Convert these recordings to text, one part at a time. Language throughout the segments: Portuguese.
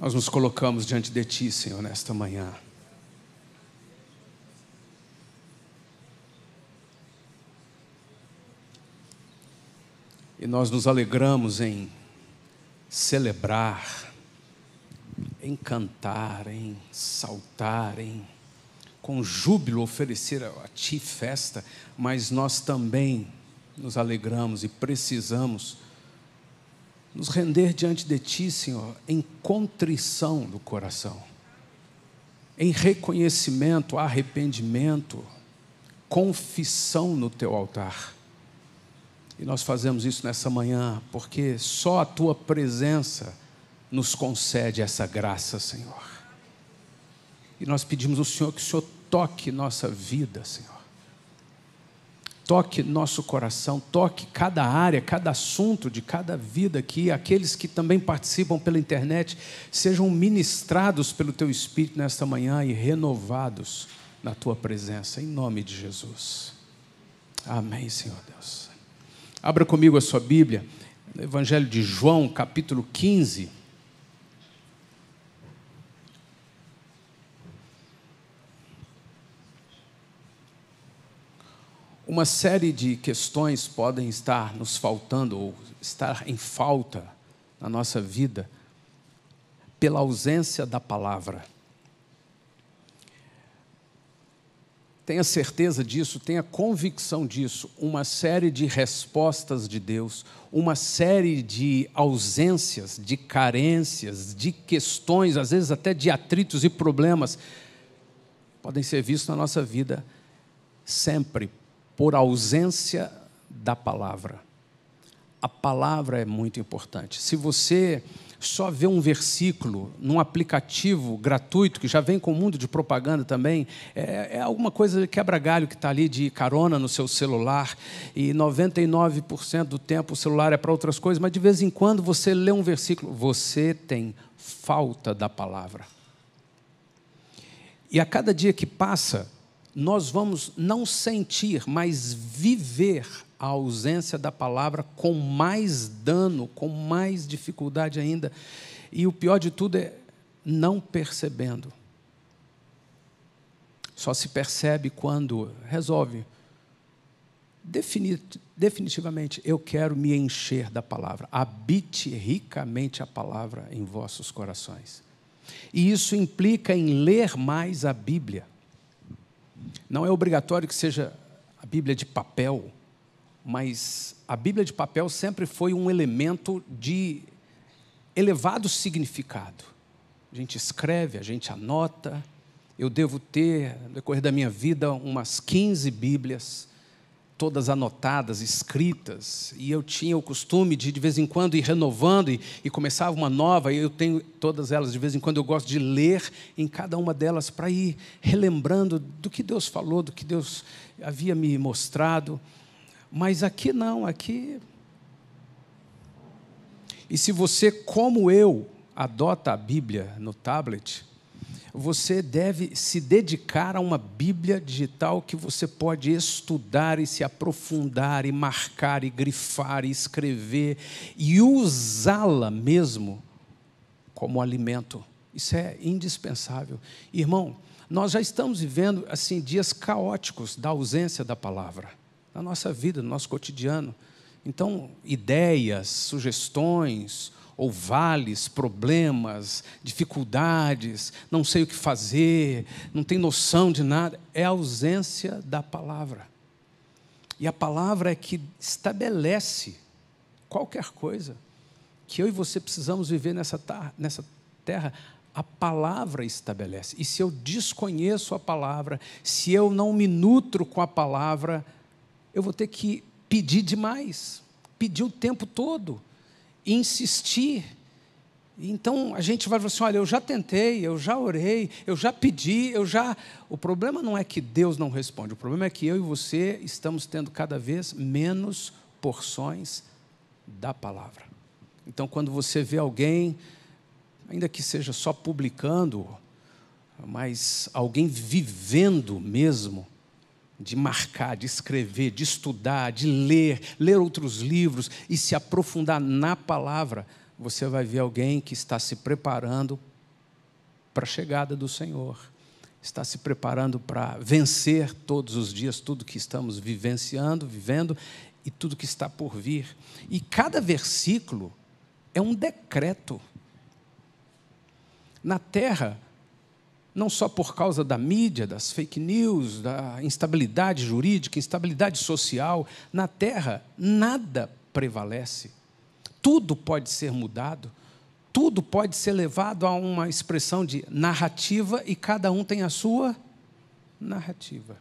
Nós nos colocamos diante de Ti, Senhor, nesta manhã. E nós nos alegramos em celebrar, em cantar, em saltar, em com júbilo oferecer a Ti festa, mas nós também nos alegramos e precisamos nos render diante de Ti, Senhor, em contrição do coração, em reconhecimento, arrependimento, confissão no Teu altar. E nós fazemos isso nessa manhã, porque só a Tua presença nos concede essa graça, Senhor. E nós pedimos ao Senhor que o Senhor toque nossa vida, Senhor toque nosso coração, toque cada área, cada assunto de cada vida aqui. Aqueles que também participam pela internet sejam ministrados pelo Teu Espírito nesta manhã e renovados na Tua presença, em nome de Jesus. Amém, Senhor Deus. Abra comigo a sua Bíblia, no Evangelho de João, capítulo 15. uma série de questões podem estar nos faltando ou estar em falta na nossa vida pela ausência da palavra. Tenha certeza disso, tenha convicção disso. Uma série de respostas de Deus, uma série de ausências, de carências, de questões, às vezes até de atritos e problemas, podem ser vistos na nossa vida sempre por ausência da palavra. A palavra é muito importante. Se você só vê um versículo num aplicativo gratuito, que já vem com o mundo de propaganda também, é, é alguma coisa quebra-galho que está ali de carona no seu celular, e 99% do tempo o celular é para outras coisas, mas de vez em quando você lê um versículo, você tem falta da palavra. E a cada dia que passa, nós vamos não sentir, mas viver a ausência da palavra com mais dano, com mais dificuldade ainda. E o pior de tudo é não percebendo. Só se percebe quando resolve definitivamente, eu quero me encher da palavra. Habite ricamente a palavra em vossos corações. E isso implica em ler mais a Bíblia. Não é obrigatório que seja a Bíblia de papel, mas a Bíblia de papel sempre foi um elemento de elevado significado. A gente escreve, a gente anota. Eu devo ter, no decorrer da minha vida, umas 15 Bíblias todas anotadas, escritas, e eu tinha o costume de, de vez em quando, ir renovando e, e começava uma nova, e eu tenho todas elas, de vez em quando eu gosto de ler em cada uma delas para ir relembrando do que Deus falou, do que Deus havia me mostrado, mas aqui não, aqui. E se você, como eu, adota a Bíblia no tablet, você deve se dedicar a uma Bíblia digital que você pode estudar e se aprofundar, e marcar, e grifar, e escrever, e usá-la mesmo como alimento. Isso é indispensável. Irmão, nós já estamos vivendo assim dias caóticos da ausência da palavra na nossa vida, no nosso cotidiano. Então, ideias, sugestões, ou vales, problemas, dificuldades, não sei o que fazer, não tem noção de nada, é a ausência da palavra. E a palavra é que estabelece qualquer coisa que eu e você precisamos viver nessa, nessa terra. A palavra estabelece. E se eu desconheço a palavra, se eu não me nutro com a palavra, eu vou ter que pedir demais, pedir o tempo todo insistir. Então a gente vai falar assim: olha, eu já tentei, eu já orei, eu já pedi, eu já. O problema não é que Deus não responde, o problema é que eu e você estamos tendo cada vez menos porções da palavra. Então quando você vê alguém, ainda que seja só publicando, mas alguém vivendo mesmo de marcar, de escrever, de estudar, de ler, ler outros livros e se aprofundar na palavra, você vai ver alguém que está se preparando para a chegada do Senhor, está se preparando para vencer todos os dias tudo que estamos vivenciando, vivendo e tudo que está por vir. E cada versículo é um decreto. Na terra, não só por causa da mídia, das fake news, da instabilidade jurídica, instabilidade social. Na Terra, nada prevalece. Tudo pode ser mudado, tudo pode ser levado a uma expressão de narrativa e cada um tem a sua narrativa.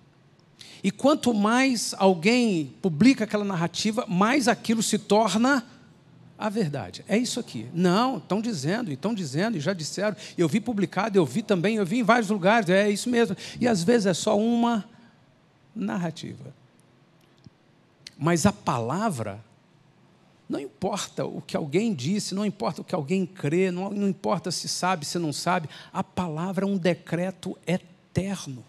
E quanto mais alguém publica aquela narrativa, mais aquilo se torna a verdade. É isso aqui. Não, estão dizendo, e estão dizendo, e já disseram. Eu vi publicado, eu vi também, eu vi em vários lugares, é isso mesmo. E às vezes é só uma narrativa. Mas a palavra, não importa o que alguém disse, não importa o que alguém crê, não, não importa se sabe, se não sabe, a palavra é um decreto eterno.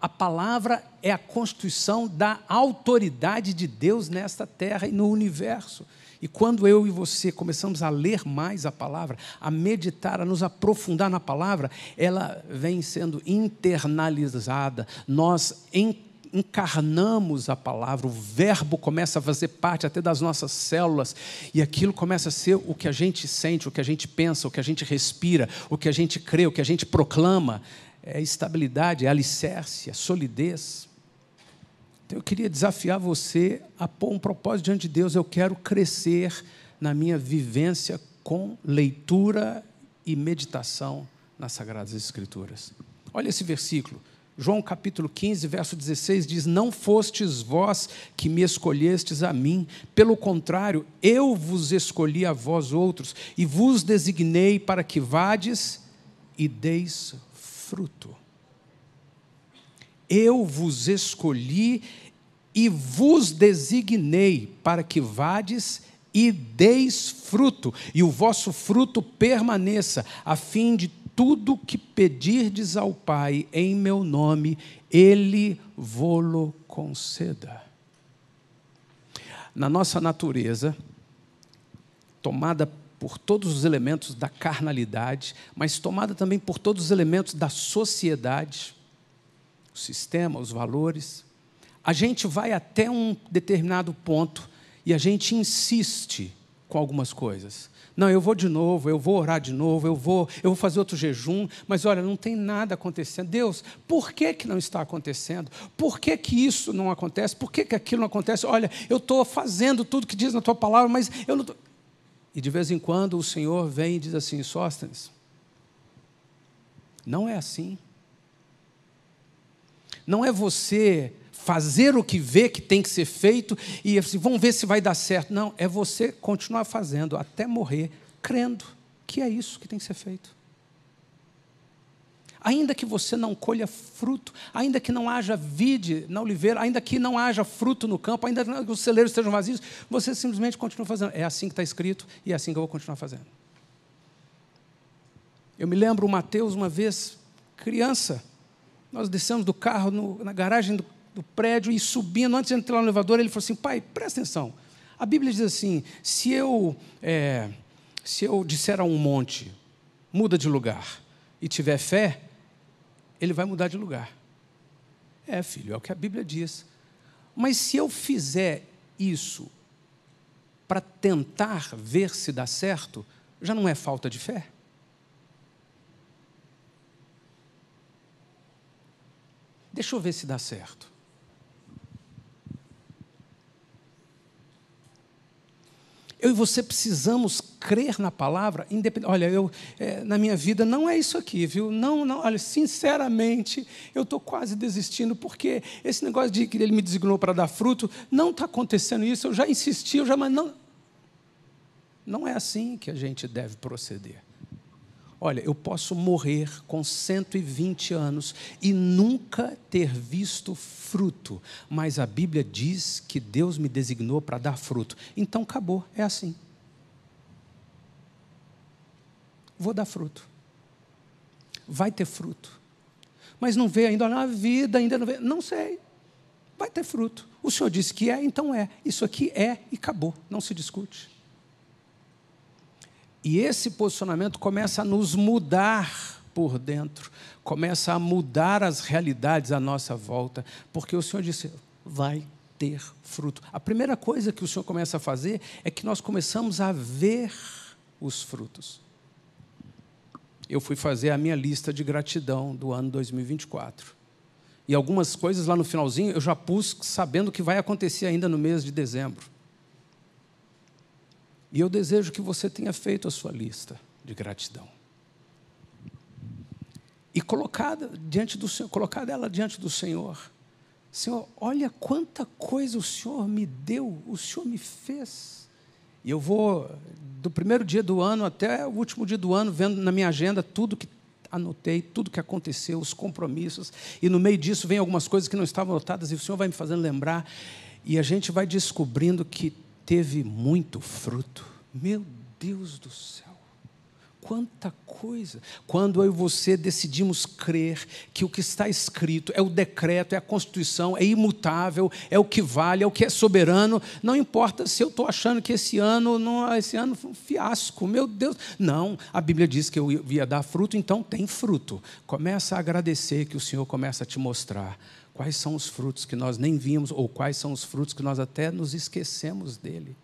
A palavra é a constituição da autoridade de Deus nesta terra e no universo. E quando eu e você começamos a ler mais a palavra, a meditar, a nos aprofundar na palavra, ela vem sendo internalizada. Nós encarnamos a palavra, o verbo começa a fazer parte até das nossas células, e aquilo começa a ser o que a gente sente, o que a gente pensa, o que a gente respira, o que a gente crê, o que a gente proclama. É estabilidade, é alicerce, é solidez. Então eu queria desafiar você a pôr um propósito diante de Deus. Eu quero crescer na minha vivência com leitura e meditação nas Sagradas Escrituras. Olha esse versículo. João capítulo 15, verso 16 diz: Não fostes vós que me escolhestes a mim, pelo contrário, eu vos escolhi a vós outros e vos designei para que vades e deis fruto. Eu vos escolhi e vos designei para que vades e deis fruto, e o vosso fruto permaneça, a fim de tudo que pedirdes ao Pai em meu nome, Ele vô-lo conceda. Na nossa natureza, tomada por todos os elementos da carnalidade, mas tomada também por todos os elementos da sociedade, o sistema, os valores. A gente vai até um determinado ponto e a gente insiste com algumas coisas. Não, eu vou de novo, eu vou orar de novo, eu vou, eu vou fazer outro jejum, mas olha, não tem nada acontecendo. Deus, por que, que não está acontecendo? Por que, que isso não acontece? Por que, que aquilo não acontece? Olha, eu estou fazendo tudo que diz na tua palavra, mas eu não tô... E de vez em quando o Senhor vem e diz assim: Sóstens, não é assim. Não é você fazer o que vê que tem que ser feito e assim, vamos ver se vai dar certo. Não, é você continuar fazendo até morrer, crendo que é isso que tem que ser feito. Ainda que você não colha fruto, ainda que não haja vide na oliveira, ainda que não haja fruto no campo, ainda que os celeiros estejam vazios, você simplesmente continua fazendo. É assim que está escrito e é assim que eu vou continuar fazendo. Eu me lembro o Mateus uma vez, criança, nós descemos do carro no, na garagem do, do prédio e subindo, antes de entrar no elevador, ele falou assim: Pai, presta atenção. A Bíblia diz assim: se eu, é, se eu disser a um monte, muda de lugar, e tiver fé, ele vai mudar de lugar. É, filho, é o que a Bíblia diz. Mas se eu fizer isso para tentar ver se dá certo, já não é falta de fé? Deixa eu ver se dá certo. Eu e você precisamos crer na palavra, independente. Olha, eu é, na minha vida não é isso aqui, viu? Não, não. Olha, sinceramente, eu estou quase desistindo porque esse negócio de que ele me designou para dar fruto não está acontecendo isso. Eu já insisti, eu já mas não. Não é assim que a gente deve proceder. Olha, eu posso morrer com 120 anos e nunca ter visto fruto, mas a Bíblia diz que Deus me designou para dar fruto. Então acabou, é assim. Vou dar fruto. Vai ter fruto. Mas não vê ainda na vida, ainda não vê. Não sei. Vai ter fruto. O senhor disse que é, então é. Isso aqui é e acabou. Não se discute. E esse posicionamento começa a nos mudar por dentro, começa a mudar as realidades à nossa volta, porque o Senhor disse: vai ter fruto. A primeira coisa que o Senhor começa a fazer é que nós começamos a ver os frutos. Eu fui fazer a minha lista de gratidão do ano 2024. E algumas coisas lá no finalzinho eu já pus sabendo que vai acontecer ainda no mês de dezembro. E eu desejo que você tenha feito a sua lista de gratidão. E colocada diante do Senhor, colocada ela diante do Senhor. Senhor, olha quanta coisa o Senhor me deu, o Senhor me fez. E eu vou do primeiro dia do ano até o último dia do ano vendo na minha agenda tudo que anotei tudo que aconteceu, os compromissos, e no meio disso vem algumas coisas que não estavam anotadas, e o Senhor vai me fazendo lembrar, e a gente vai descobrindo que teve muito fruto. Meu Deus do céu. Quanta coisa! Quando eu e você decidimos crer que o que está escrito é o decreto, é a Constituição, é imutável, é o que vale, é o que é soberano, não importa se eu estou achando que esse ano, não, esse ano foi um fiasco, meu Deus. Não, a Bíblia diz que eu ia dar fruto, então tem fruto. Começa a agradecer que o Senhor começa a te mostrar Quais são os frutos que nós nem vimos, ou quais são os frutos que nós até nos esquecemos dele?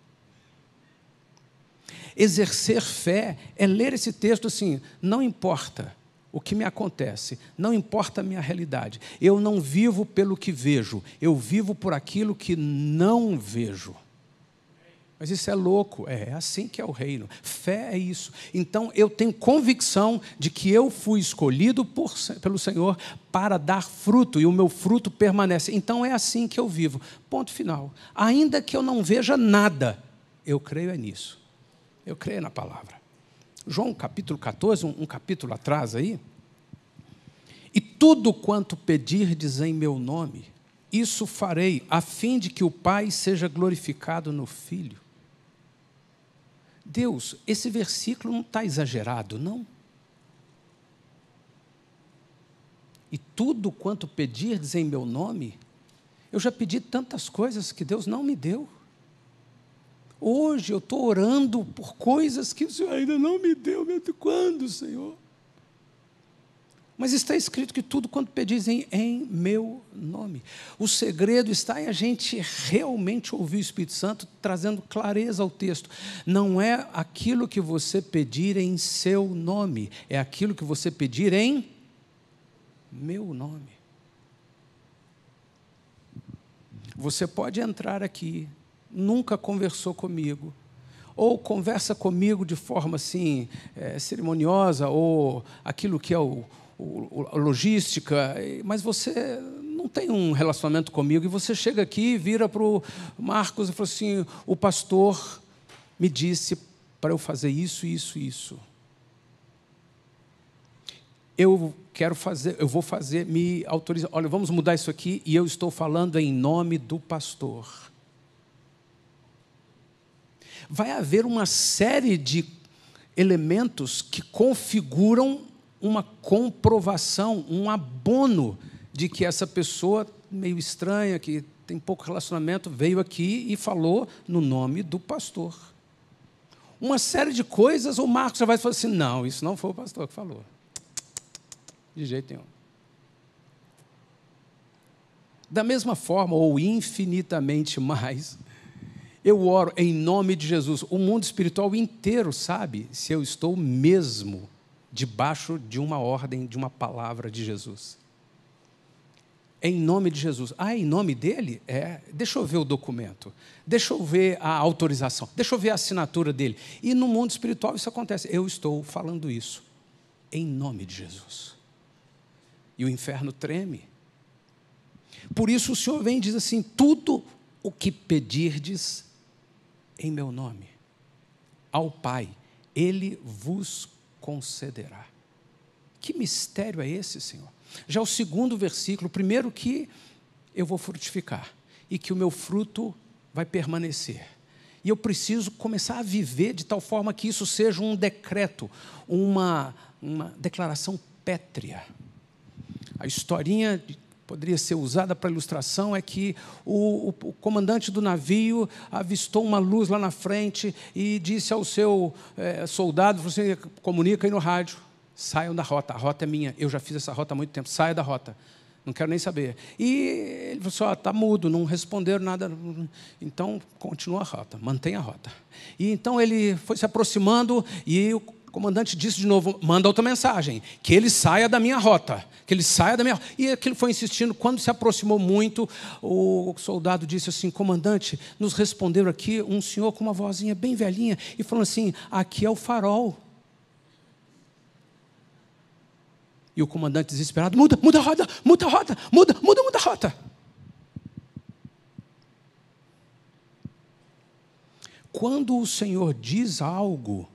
Exercer fé é ler esse texto assim: não importa o que me acontece, não importa a minha realidade, eu não vivo pelo que vejo, eu vivo por aquilo que não vejo. Mas isso é louco, é, é assim que é o reino. Fé é isso. Então eu tenho convicção de que eu fui escolhido por, pelo Senhor para dar fruto e o meu fruto permanece. Então é assim que eu vivo. Ponto final. Ainda que eu não veja nada, eu creio é nisso. Eu creio na palavra. João capítulo 14, um, um capítulo atrás aí. E tudo quanto pedirdes em meu nome, isso farei, a fim de que o Pai seja glorificado no Filho. Deus, esse versículo não está exagerado, não. E tudo quanto pedirdes em meu nome, eu já pedi tantas coisas que Deus não me deu. Hoje eu estou orando por coisas que o Senhor ainda não me deu. Meu quando, Senhor? Mas está escrito que tudo quanto pedis em, em meu nome. O segredo está em a gente realmente ouvir o Espírito Santo, trazendo clareza ao texto. Não é aquilo que você pedir em seu nome, é aquilo que você pedir em meu nome. Você pode entrar aqui, nunca conversou comigo, ou conversa comigo de forma assim, é, cerimoniosa, ou aquilo que é o o, logística, mas você não tem um relacionamento comigo. E você chega aqui e vira para o Marcos e fala assim: o pastor me disse para eu fazer isso, isso, isso. Eu quero fazer, eu vou fazer, me autoriza. Olha, vamos mudar isso aqui e eu estou falando em nome do pastor. Vai haver uma série de elementos que configuram uma comprovação, um abono de que essa pessoa meio estranha, que tem pouco relacionamento, veio aqui e falou no nome do pastor. Uma série de coisas, o Marcos já vai falar assim: não, isso não foi o pastor que falou. De jeito nenhum. Da mesma forma, ou infinitamente mais, eu oro em nome de Jesus. O mundo espiritual inteiro sabe se eu estou mesmo debaixo de uma ordem, de uma palavra de Jesus. É em nome de Jesus. Ah, em nome dele? É. Deixa eu ver o documento. Deixa eu ver a autorização. Deixa eu ver a assinatura dele. E no mundo espiritual isso acontece. Eu estou falando isso em nome de Jesus. E o inferno treme. Por isso o Senhor vem e diz assim: tudo o que pedirdes em meu nome, ao Pai, ele vos concederá. Que mistério é esse, Senhor? Já o segundo versículo, primeiro que eu vou frutificar e que o meu fruto vai permanecer. E eu preciso começar a viver de tal forma que isso seja um decreto, uma, uma declaração pétrea. A historinha de poderia ser usada para ilustração é que o, o, o, comandante do navio avistou uma luz lá na frente e disse ao seu é, soldado, você comunica aí no rádio, saiam da rota, a rota é minha, eu já fiz essa rota há muito tempo, saia da rota, não quero nem saber. E ele falou assim, está mudo, não responderam nada, então continua a rota, mantém a rota. E então ele foi se aproximando e o comandante disse de novo: manda outra mensagem, que ele saia da minha rota, que ele saia da minha rota. E aquilo foi insistindo. Quando se aproximou muito, o soldado disse assim: comandante, nos responderam aqui um senhor com uma vozinha bem velhinha e falou assim: aqui é o farol. E o comandante desesperado: muda, muda a rota, muda a rota, muda, muda, muda a rota. Quando o Senhor diz algo,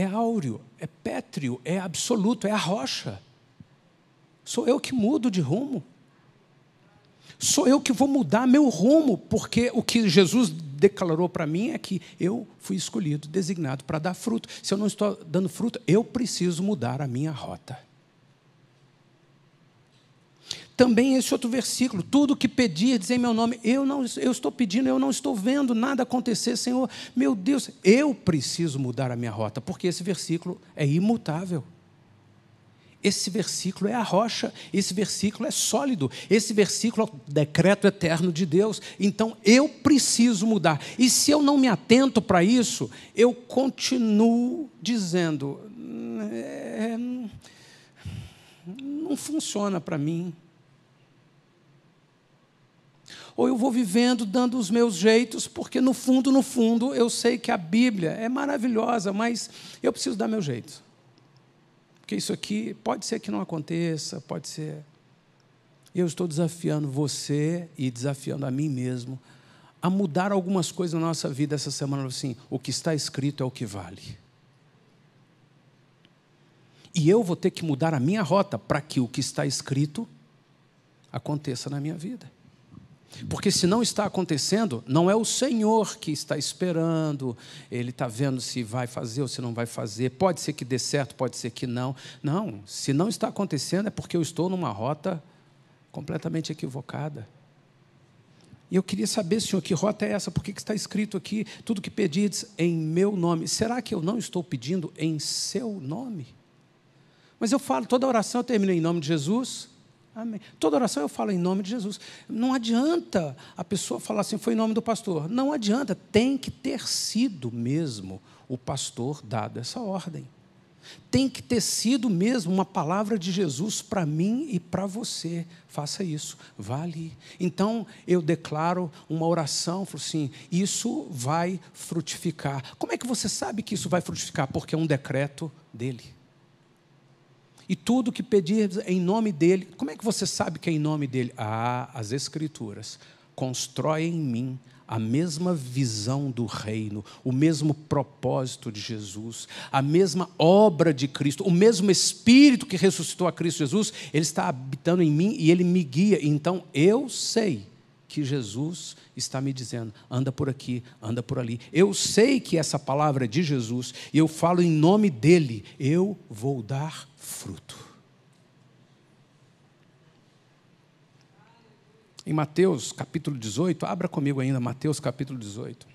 é áureo, é pétreo, é absoluto, é a rocha. Sou eu que mudo de rumo. Sou eu que vou mudar meu rumo, porque o que Jesus declarou para mim é que eu fui escolhido, designado para dar fruto. Se eu não estou dando fruto, eu preciso mudar a minha rota. Também esse outro versículo, tudo que pedir em meu nome, eu não eu estou pedindo, eu não estou vendo nada acontecer, Senhor. Meu Deus, eu preciso mudar a minha rota, porque esse versículo é imutável. Esse versículo é a rocha, esse versículo é sólido, esse versículo é o decreto eterno de Deus. Então eu preciso mudar. E se eu não me atento para isso, eu continuo dizendo: é, não funciona para mim ou eu vou vivendo dando os meus jeitos, porque no fundo, no fundo, eu sei que a Bíblia é maravilhosa, mas eu preciso dar meu jeito. Porque isso aqui pode ser que não aconteça, pode ser. Eu estou desafiando você e desafiando a mim mesmo a mudar algumas coisas na nossa vida essa semana, assim, o que está escrito é o que vale. E eu vou ter que mudar a minha rota para que o que está escrito aconteça na minha vida. Porque se não está acontecendo, não é o Senhor que está esperando, ele está vendo se vai fazer ou se não vai fazer, pode ser que dê certo, pode ser que não. Não, se não está acontecendo é porque eu estou numa rota completamente equivocada. E eu queria saber, Senhor, que rota é essa? Por que está escrito aqui tudo que pedides em meu nome? Será que eu não estou pedindo em seu nome? Mas eu falo, toda oração eu termino em nome de Jesus. Amém. Toda oração eu falo em nome de Jesus. Não adianta a pessoa falar assim, foi em nome do pastor. Não adianta, tem que ter sido mesmo o pastor dado essa ordem. Tem que ter sido mesmo uma palavra de Jesus para mim e para você. Faça isso, vá ali. Então eu declaro uma oração, falo assim: isso vai frutificar. Como é que você sabe que isso vai frutificar? Porque é um decreto dele. E tudo que pedir em nome dele, como é que você sabe que é em nome dele? Ah, as Escrituras. Constrói em mim a mesma visão do reino, o mesmo propósito de Jesus, a mesma obra de Cristo, o mesmo Espírito que ressuscitou a Cristo Jesus, ele está habitando em mim e ele me guia. Então eu sei que Jesus está me dizendo: anda por aqui, anda por ali. Eu sei que essa palavra é de Jesus e eu falo em nome dele, eu vou dar fruto. Em Mateus capítulo 18, abra comigo ainda Mateus capítulo 18.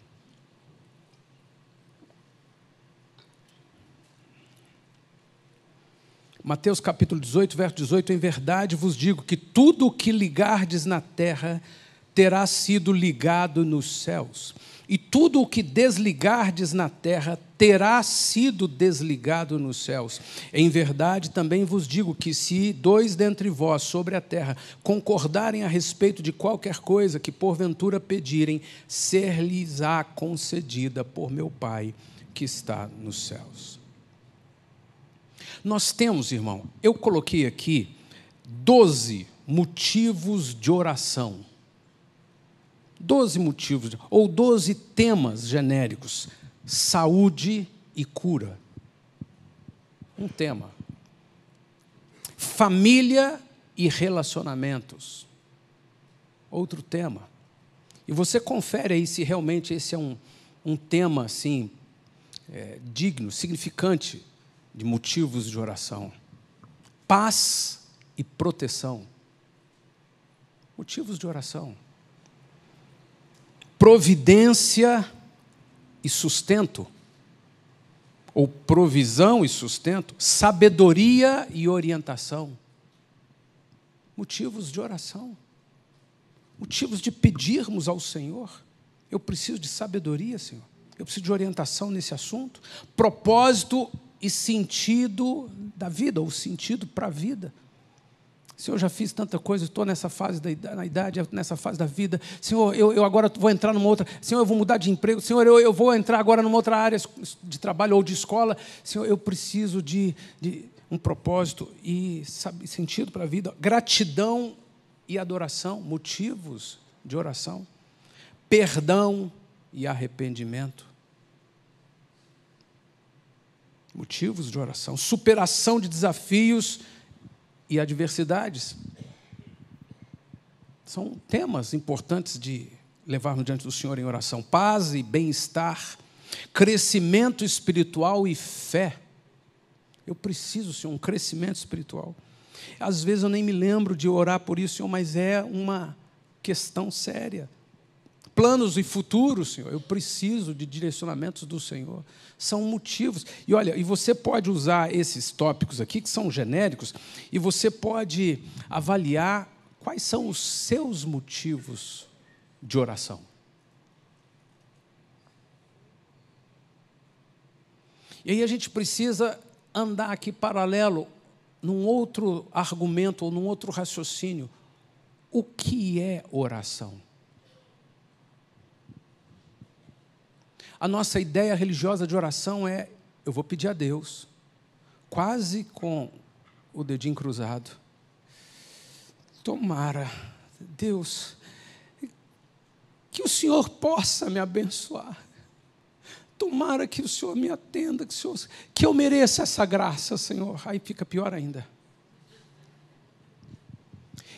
Mateus capítulo 18, verso 18: Em verdade vos digo que tudo o que ligardes na terra terá sido ligado nos céus, e tudo o que desligardes na terra terá sido desligado nos céus. Em verdade, também vos digo que se dois dentre vós sobre a terra concordarem a respeito de qualquer coisa que porventura pedirem, ser-lhes-á concedida por meu Pai que está nos céus. Nós temos, irmão, eu coloquei aqui doze motivos de oração doze motivos ou doze temas genéricos: saúde e cura. Um tema. Família e relacionamentos. Outro tema. E você confere aí se realmente esse é um, um tema assim é, digno, significante de motivos de oração. Paz e proteção. Motivos de oração providência e sustento, ou provisão e sustento, sabedoria e orientação. Motivos de oração, motivos de pedirmos ao Senhor. Eu preciso de sabedoria, Senhor. Eu preciso de orientação nesse assunto. Propósito e sentido da vida, ou sentido para a vida. Senhor, já fiz tanta coisa, estou nessa fase da na idade, nessa fase da vida. Senhor, eu, eu, agora vou entrar numa outra. Senhor, eu vou mudar de emprego. Senhor, eu, eu vou entrar agora numa outra área de trabalho ou de escola. Senhor, eu preciso de, de um propósito e sabe, sentido para a vida. Gratidão e adoração, motivos de oração. Perdão e arrependimento. Motivos de oração. Superação de desafios e adversidades são temas importantes de levarmos diante do Senhor em oração. Paz e bem-estar, crescimento espiritual e fé. Eu preciso, Senhor, um crescimento espiritual. Às vezes eu nem me lembro de orar por isso, Senhor, mas é uma questão séria planos e futuros, Senhor. Eu preciso de direcionamentos do Senhor. São motivos. E olha, e você pode usar esses tópicos aqui, que são genéricos, e você pode avaliar quais são os seus motivos de oração. E aí a gente precisa andar aqui paralelo num outro argumento ou num outro raciocínio. O que é oração? A nossa ideia religiosa de oração é: eu vou pedir a Deus, quase com o dedinho cruzado. Tomara, Deus, que o Senhor possa me abençoar. Tomara que o Senhor me atenda, que, Senhor, que eu mereça essa graça, Senhor. Aí fica pior ainda.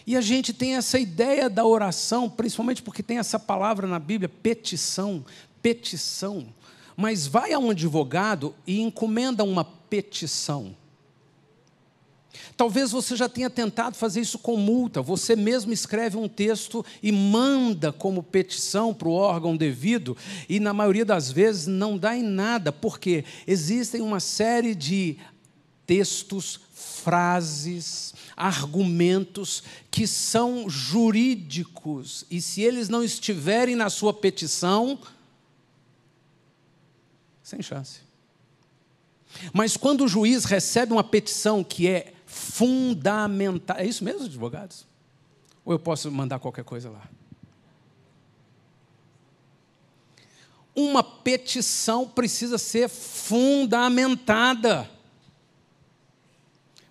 E a gente tem essa ideia da oração, principalmente porque tem essa palavra na Bíblia, petição petição, mas vai a um advogado e encomenda uma petição. Talvez você já tenha tentado fazer isso com multa. Você mesmo escreve um texto e manda como petição para o órgão devido, e na maioria das vezes não dá em nada, porque existem uma série de textos, frases, argumentos que são jurídicos, e se eles não estiverem na sua petição, sem chance. Mas quando o juiz recebe uma petição que é fundamental. É isso mesmo, advogados? Ou eu posso mandar qualquer coisa lá? Uma petição precisa ser fundamentada.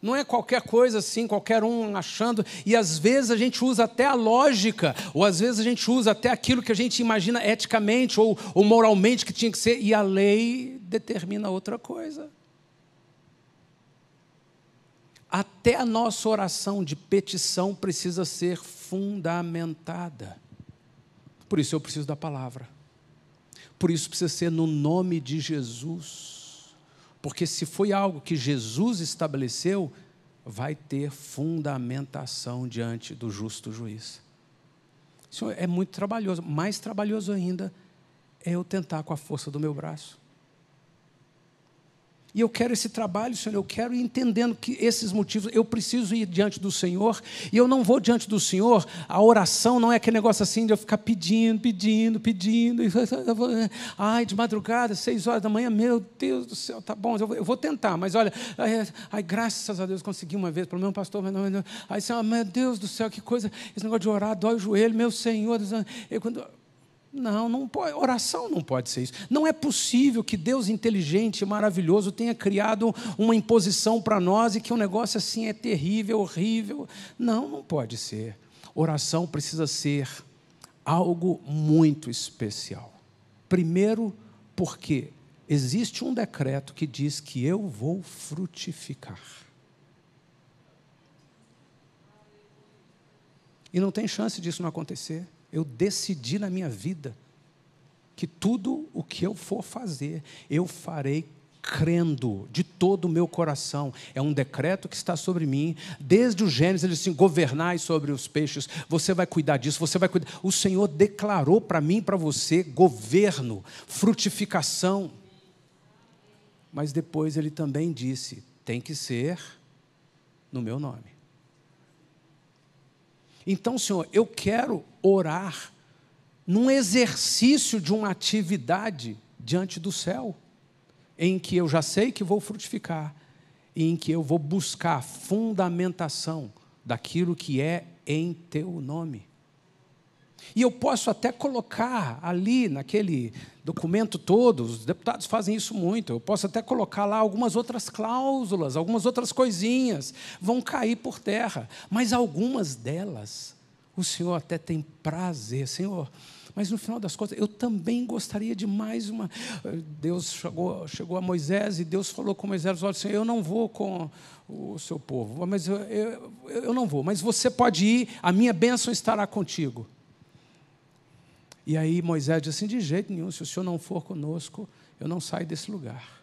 Não é qualquer coisa assim, qualquer um achando. E às vezes a gente usa até a lógica, ou às vezes a gente usa até aquilo que a gente imagina eticamente ou, ou moralmente que tinha que ser, e a lei determina outra coisa. Até a nossa oração de petição precisa ser fundamentada. Por isso eu preciso da palavra. Por isso precisa ser no nome de Jesus porque se foi algo que Jesus estabeleceu, vai ter fundamentação diante do justo juiz. Isso é muito trabalhoso, mais trabalhoso ainda é eu tentar com a força do meu braço. E eu quero esse trabalho, Senhor, eu quero ir entendendo que esses motivos, eu preciso ir diante do Senhor, e eu não vou diante do Senhor, a oração não é aquele negócio assim de eu ficar pedindo, pedindo, pedindo, e, ai, de madrugada, seis horas da manhã, meu Deus do céu, tá bom, eu vou, tentar, mas olha, ai, ai, graças a Deus, consegui uma vez, pelo menos pastor, mas não, não, ai, Senhor, ah, meu Deus do céu, que coisa, esse negócio de orar, dói o joelho, meu Senhor, eu, quando não, não pode, oração não pode ser isso. Não é possível que Deus inteligente e maravilhoso tenha criado uma imposição para nós e que um negócio assim é terrível, horrível. Não, não pode ser. Oração precisa ser algo muito especial. Primeiro, porque existe um decreto que diz que eu vou frutificar. E não tem chance disso não acontecer eu decidi na minha vida que tudo o que eu for fazer, eu farei crendo de todo o meu coração. É um decreto que está sobre mim. Desde o Gênesis, ele disse: assim, governai sobre os peixes, você vai cuidar disso, você vai cuidar. O Senhor declarou para mim, para você, governo, frutificação. Mas depois ele também disse: tem que ser no meu nome. Então, Senhor, eu quero orar num exercício de uma atividade diante do céu, em que eu já sei que vou frutificar e em que eu vou buscar a fundamentação daquilo que é em teu nome. E eu posso até colocar ali, naquele documento todo, os deputados fazem isso muito, eu posso até colocar lá algumas outras cláusulas, algumas outras coisinhas, vão cair por terra, mas algumas delas o Senhor até tem prazer, Senhor. Mas no final das contas, eu também gostaria de mais uma. Deus chegou, chegou a Moisés e Deus falou com Moisés: Olha, Senhor, eu não vou com o seu povo, mas eu, eu, eu não vou, mas você pode ir, a minha bênção estará contigo. E aí Moisés disse assim: de jeito nenhum, se o senhor não for conosco, eu não saio desse lugar.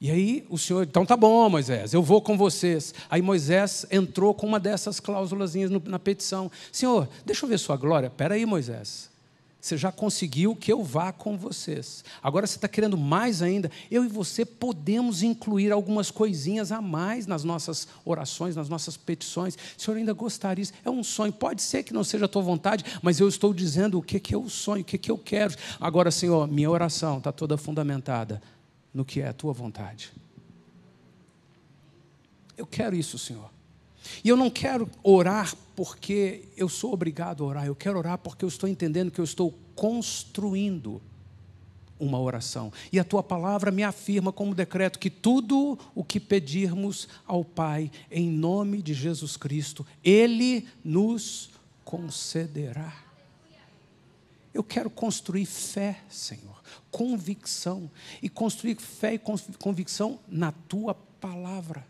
E aí o senhor, então tá bom, Moisés, eu vou com vocês. Aí Moisés entrou com uma dessas cláusulas na petição: Senhor, deixa eu ver sua glória. Pera aí, Moisés. Você já conseguiu que eu vá com vocês. Agora você está querendo mais ainda. Eu e você podemos incluir algumas coisinhas a mais nas nossas orações, nas nossas petições. O Senhor ainda gostaria. É um sonho. Pode ser que não seja a tua vontade, mas eu estou dizendo o que, é o sonho, o que, que eu quero. Agora, Senhor, minha oração está toda fundamentada no que é a tua vontade. Eu quero isso, Senhor. E eu não quero orar porque eu sou obrigado a orar, eu quero orar porque eu estou entendendo que eu estou construindo uma oração. E a tua palavra me afirma como decreto que tudo o que pedirmos ao Pai em nome de Jesus Cristo, ele nos concederá. Eu quero construir fé, Senhor, convicção e construir fé e convicção na tua palavra.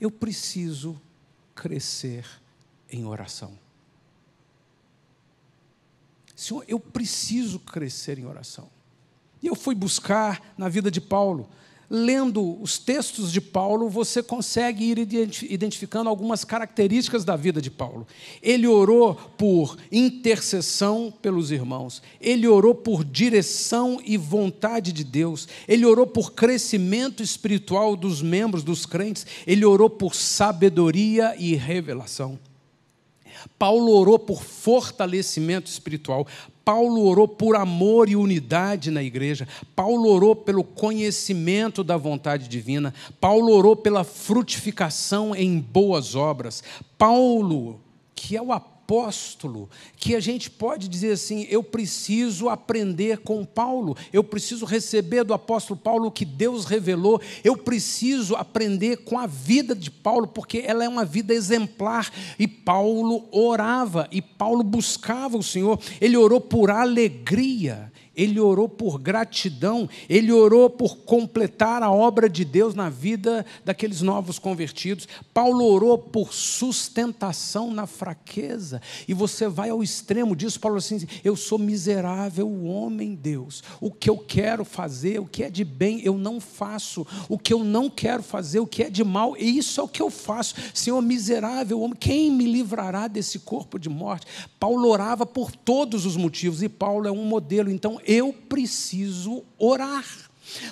Eu preciso crescer em oração. Senhor, eu preciso crescer em oração. E eu fui buscar na vida de Paulo lendo os textos de Paulo, você consegue ir identificando algumas características da vida de Paulo. Ele orou por intercessão pelos irmãos, ele orou por direção e vontade de Deus, ele orou por crescimento espiritual dos membros, dos crentes, ele orou por sabedoria e revelação. Paulo orou por fortalecimento espiritual. Paulo orou por amor e unidade na igreja. Paulo orou pelo conhecimento da vontade divina. Paulo orou pela frutificação em boas obras. Paulo, que é o apóstolo, apóstolo que a gente pode dizer assim: eu preciso aprender com Paulo, eu preciso receber do apóstolo Paulo o que Deus revelou, eu preciso aprender com a vida de Paulo, porque ela é uma vida exemplar. E Paulo orava, e Paulo buscava o Senhor, ele orou por alegria, ele orou por gratidão, ele orou por completar a obra de Deus na vida daqueles novos convertidos. Paulo orou por sustentação na fraqueza, e você vai ao extremo disso. Paulo assim: Eu sou miserável homem, Deus. O que eu quero fazer, o que é de bem, eu não faço. O que eu não quero fazer, o que é de mal, isso é o que eu faço. Senhor, miserável homem, quem me livrará desse corpo de morte? Paulo orava por todos os motivos, e Paulo é um modelo. Então, eu preciso orar.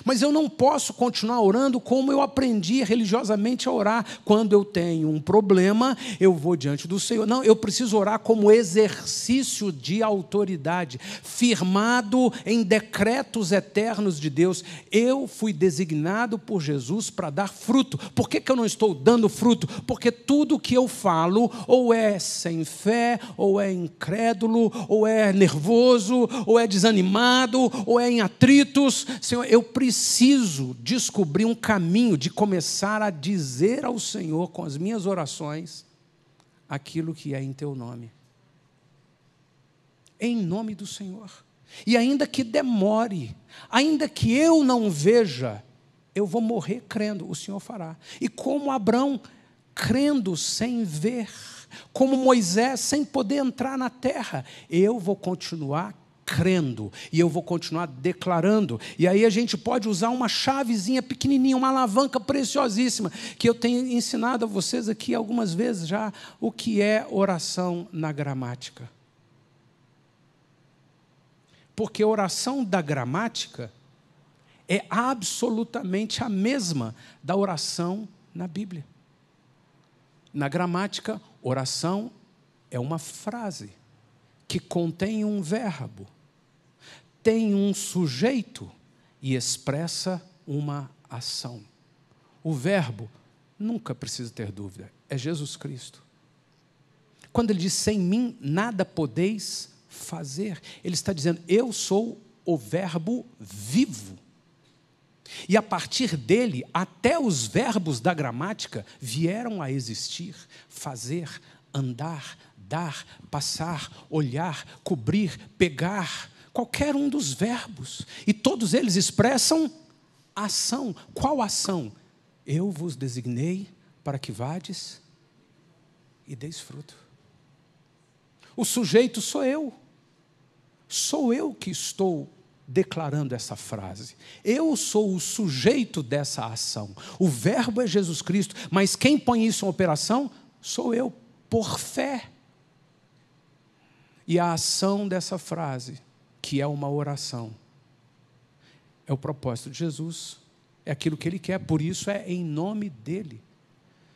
Mas eu não posso continuar orando como eu aprendi religiosamente a orar. Quando eu tenho um problema, eu vou diante do Senhor. Não, eu preciso orar como exercício de autoridade, firmado em decretos eternos de Deus. Eu fui designado por Jesus para dar fruto. Por que, que eu não estou dando fruto? Porque tudo que eu falo, ou é sem fé, ou é incrédulo, ou é nervoso, ou é desanimado, ou é em atritos. Senhor, eu preciso descobrir um caminho de começar a dizer ao Senhor com as minhas orações aquilo que é em teu nome. Em nome do Senhor. E ainda que demore, ainda que eu não veja, eu vou morrer crendo, o Senhor fará. E como Abraão, crendo sem ver, como Moisés, sem poder entrar na terra, eu vou continuar crendo e eu vou continuar declarando. E aí a gente pode usar uma chavezinha pequenininha, uma alavanca preciosíssima, que eu tenho ensinado a vocês aqui algumas vezes já, o que é oração na gramática. Porque oração da gramática é absolutamente a mesma da oração na Bíblia. Na gramática, oração é uma frase que contém um verbo tem um sujeito e expressa uma ação. O verbo nunca precisa ter dúvida, é Jesus Cristo. Quando ele diz sem mim nada podeis fazer, ele está dizendo eu sou o verbo vivo. E a partir dele, até os verbos da gramática vieram a existir: fazer, andar, dar, passar, olhar, cobrir, pegar, qualquer um dos verbos, e todos eles expressam ação. Qual ação? Eu vos designei para que vades e deis fruto. O sujeito sou eu. Sou eu que estou declarando essa frase. Eu sou o sujeito dessa ação. O verbo é Jesus Cristo, mas quem põe isso em operação sou eu, por fé. E a ação dessa frase que é uma oração. É o propósito de Jesus, é aquilo que ele quer, por isso é em nome dele.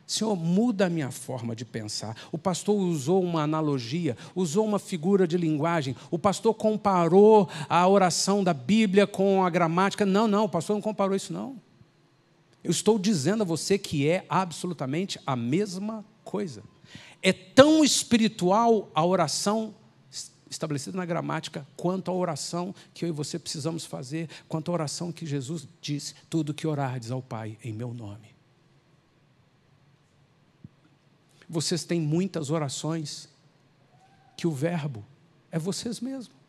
Senhor, muda a minha forma de pensar. O pastor usou uma analogia, usou uma figura de linguagem. O pastor comparou a oração da Bíblia com a gramática. Não, não, o pastor não comparou isso, não. Eu estou dizendo a você que é absolutamente a mesma coisa. É tão espiritual a oração estabelecido na gramática quanto à oração que eu e você precisamos fazer, quanto à oração que Jesus disse: tudo que orardes ao Pai em meu nome. Vocês têm muitas orações que o verbo é vocês mesmos.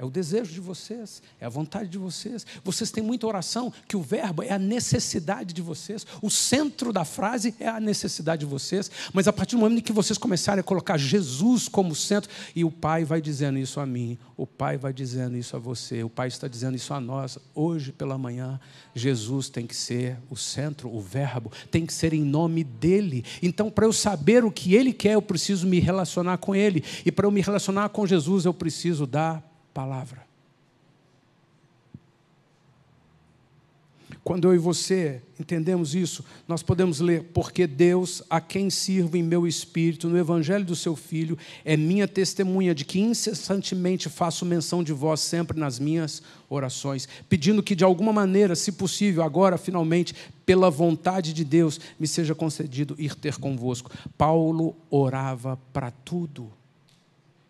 É o desejo de vocês, é a vontade de vocês. Vocês têm muita oração, que o verbo é a necessidade de vocês. O centro da frase é a necessidade de vocês. Mas a partir do momento em que vocês começarem a colocar Jesus como centro, e o Pai vai dizendo isso a mim, o Pai vai dizendo isso a você, o Pai está dizendo isso a nós. Hoje pela manhã, Jesus tem que ser o centro, o verbo, tem que ser em nome dEle. Então, para eu saber o que Ele quer, eu preciso me relacionar com Ele. E para eu me relacionar com Jesus, eu preciso dar palavra. Quando eu e você entendemos isso, nós podemos ler: Porque Deus, a quem sirvo em meu espírito, no evangelho do seu filho, é minha testemunha de que incessantemente faço menção de vós sempre nas minhas orações, pedindo que de alguma maneira, se possível, agora finalmente, pela vontade de Deus, me seja concedido ir ter convosco. Paulo orava para tudo.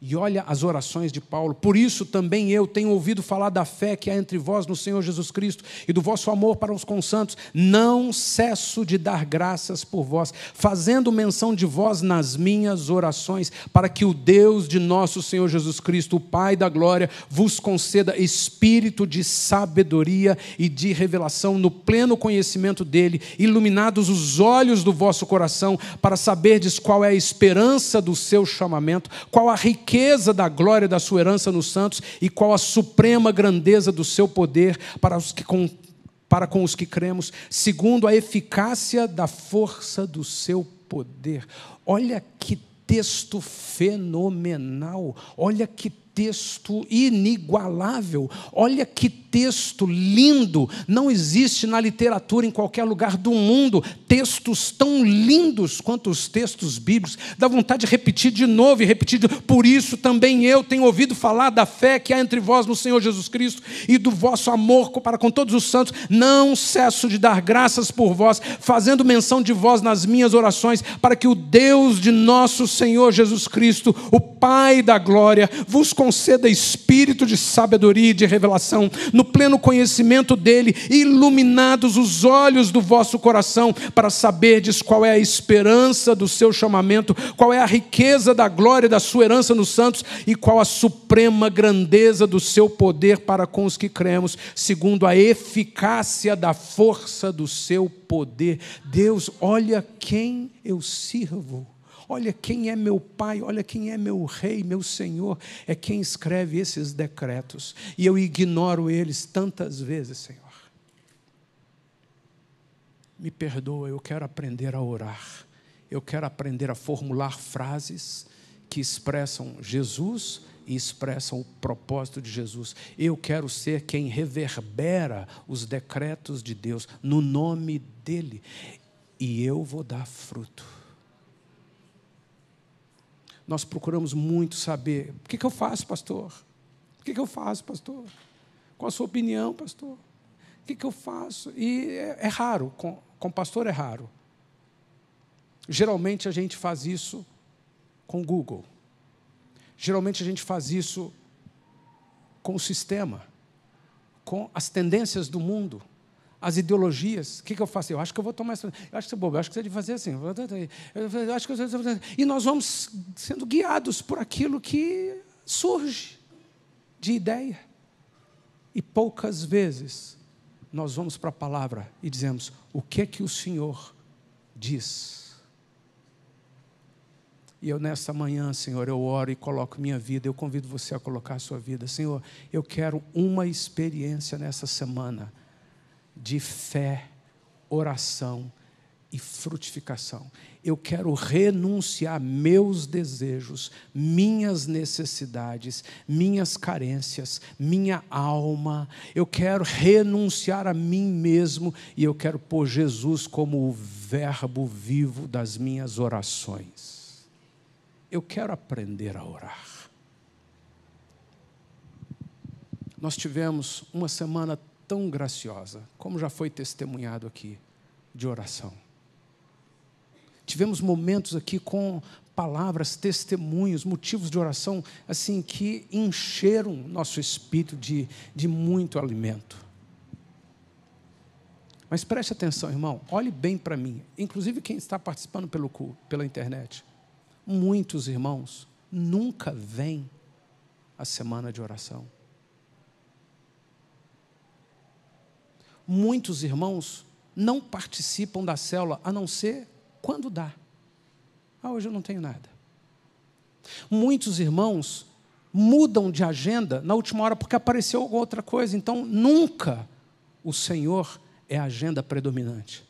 E olha as orações de Paulo. Por isso também eu tenho ouvido falar da fé que há entre vós no Senhor Jesus Cristo e do vosso amor para os consantos. Não cesso de dar graças por vós, fazendo menção de vós nas minhas orações, para que o Deus de nosso Senhor Jesus Cristo, o Pai da glória, vos conceda espírito de sabedoria e de revelação no pleno conhecimento dele, iluminados os olhos do vosso coração, para saberdes qual é a esperança do seu chamamento, qual a riqueza riqueza da glória da sua herança nos santos e qual a suprema grandeza do seu poder para os que com, para com os que cremos, segundo a eficácia da força do seu poder. Olha que texto fenomenal, olha que texto inigualável, olha que texto lindo não existe na literatura em qualquer lugar do mundo. Textos tão lindos quanto os textos bíblicos. Dá vontade de repetir de novo e repetir. De... Por isso também eu tenho ouvido falar da fé que há entre vós no Senhor Jesus Cristo e do vosso amor para com todos os santos. Não cesso de dar graças por vós, fazendo menção de vós nas minhas orações, para que o Deus de nosso Senhor Jesus Cristo, o Pai da glória, vos conceda espírito de sabedoria e de revelação no pleno conhecimento dele, iluminados os olhos do vosso coração, para saberdes qual é a esperança do seu chamamento, qual é a riqueza da glória da sua herança nos santos e qual a suprema grandeza do seu poder para com os que cremos, segundo a eficácia da força do seu poder. Deus, olha quem eu sirvo. Olha quem é meu pai, olha quem é meu rei, meu senhor, é quem escreve esses decretos. E eu ignoro eles tantas vezes, Senhor. Me perdoa, eu quero aprender a orar. Eu quero aprender a formular frases que expressam Jesus e expressam o propósito de Jesus. Eu quero ser quem reverbera os decretos de Deus no nome dele. E eu vou dar fruto nós procuramos muito saber: o que, que eu faço, pastor? O que, que eu faço, pastor? Qual a sua opinião, pastor? O que, que eu faço? E é, é raro, com, com pastor é raro. Geralmente a gente faz isso com o Google. Geralmente a gente faz isso com o sistema, com as tendências do mundo as ideologias. O que, que eu faço? Eu acho que eu vou tomar essa. Eu acho que você é bobo, eu acho que você é deve fazer assim. Eu acho que eu... E nós vamos sendo guiados por aquilo que surge de ideia. E poucas vezes nós vamos para a palavra e dizemos: o que é que o Senhor diz? E eu nessa manhã, Senhor, eu oro e coloco minha vida, eu convido você a colocar a sua vida. Senhor, eu quero uma experiência nessa semana de fé, oração e frutificação. Eu quero renunciar meus desejos, minhas necessidades, minhas carências, minha alma. Eu quero renunciar a mim mesmo e eu quero pôr Jesus como o verbo vivo das minhas orações. Eu quero aprender a orar. Nós tivemos uma semana tão graciosa, como já foi testemunhado aqui, de oração. Tivemos momentos aqui com palavras, testemunhos, motivos de oração, assim, que encheram nosso espírito de, de muito alimento. Mas preste atenção, irmão, olhe bem para mim, inclusive quem está participando pelo, pela internet. Muitos irmãos nunca vêm à semana de oração. muitos irmãos não participam da célula a não ser quando dá. Ah, hoje eu não tenho nada. Muitos irmãos mudam de agenda na última hora porque apareceu outra coisa. Então, nunca o Senhor é a agenda predominante.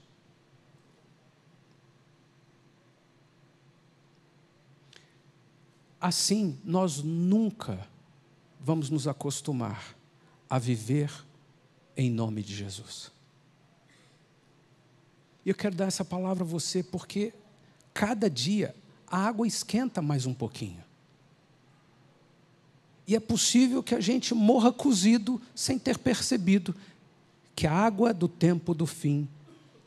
Assim, nós nunca vamos nos acostumar a viver em nome de Jesus. E eu quero dar essa palavra a você porque cada dia a água esquenta mais um pouquinho. E é possível que a gente morra cozido sem ter percebido que a água do tempo do fim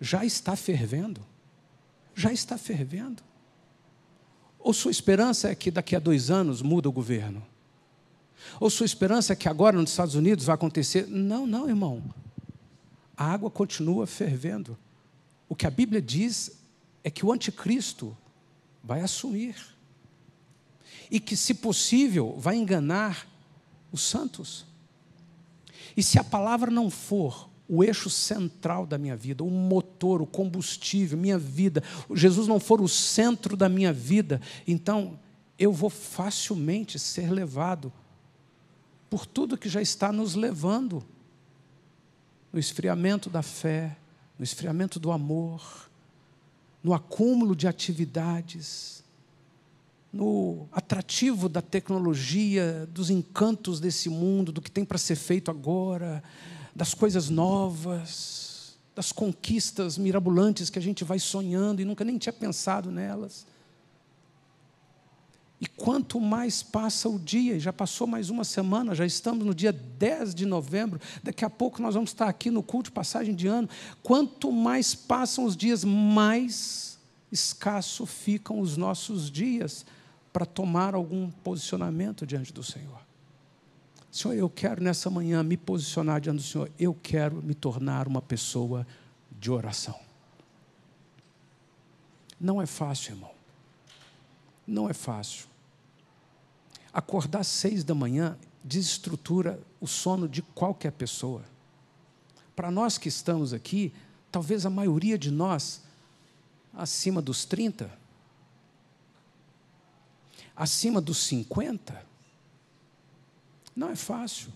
já está fervendo. Já está fervendo. Ou sua esperança é que daqui a dois anos muda o governo? Ou sua esperança é que agora nos Estados Unidos vai acontecer? Não, não, irmão. A água continua fervendo. O que a Bíblia diz é que o anticristo vai assumir e que, se possível, vai enganar os santos. E se a palavra não for o eixo central da minha vida, o motor, o combustível, minha vida, Jesus não for o centro da minha vida, então eu vou facilmente ser levado por tudo que já está nos levando no esfriamento da fé, no esfriamento do amor, no acúmulo de atividades, no atrativo da tecnologia, dos encantos desse mundo, do que tem para ser feito agora, das coisas novas, das conquistas mirabolantes que a gente vai sonhando e nunca nem tinha pensado nelas. E quanto mais passa o dia, já passou mais uma semana, já estamos no dia 10 de novembro, daqui a pouco nós vamos estar aqui no culto de passagem de ano. Quanto mais passam os dias, mais escasso ficam os nossos dias para tomar algum posicionamento diante do Senhor. Senhor, eu quero nessa manhã me posicionar diante do Senhor, eu quero me tornar uma pessoa de oração. Não é fácil, irmão. Não é fácil. Acordar às seis da manhã desestrutura o sono de qualquer pessoa. Para nós que estamos aqui, talvez a maioria de nós, acima dos 30, acima dos 50, não é fácil.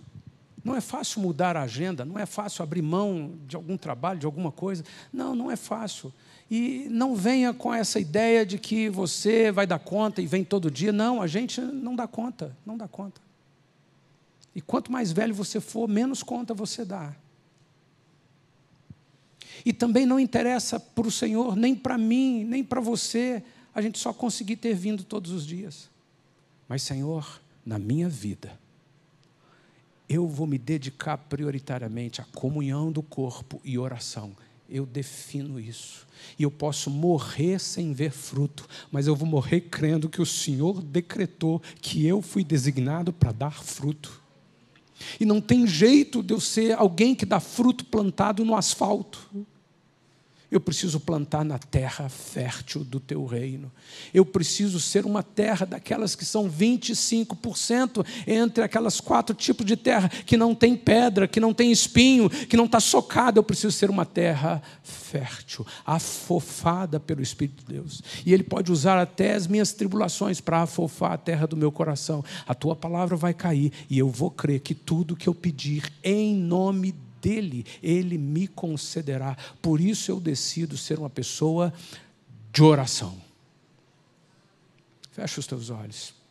Não é fácil mudar a agenda, não é fácil abrir mão de algum trabalho, de alguma coisa. Não, não é fácil. E não venha com essa ideia de que você vai dar conta e vem todo dia. Não, a gente não dá conta, não dá conta. E quanto mais velho você for, menos conta você dá. E também não interessa para o Senhor, nem para mim, nem para você, a gente só conseguir ter vindo todos os dias. Mas, Senhor, na minha vida, eu vou me dedicar prioritariamente à comunhão do corpo e oração eu defino isso. E eu posso morrer sem ver fruto, mas eu vou morrer crendo que o Senhor decretou que eu fui designado para dar fruto. E não tem jeito de eu ser alguém que dá fruto plantado no asfalto. Eu preciso plantar na terra fértil do teu reino. Eu preciso ser uma terra daquelas que são 25% entre aquelas quatro tipos de terra que não tem pedra, que não tem espinho, que não está socada. Eu preciso ser uma terra fértil, afofada pelo Espírito de Deus. E Ele pode usar até as minhas tribulações para afofar a terra do meu coração. A tua palavra vai cair e eu vou crer que tudo que eu pedir em nome de dele, ele me concederá. Por isso eu decido ser uma pessoa de oração. Fecha os teus olhos.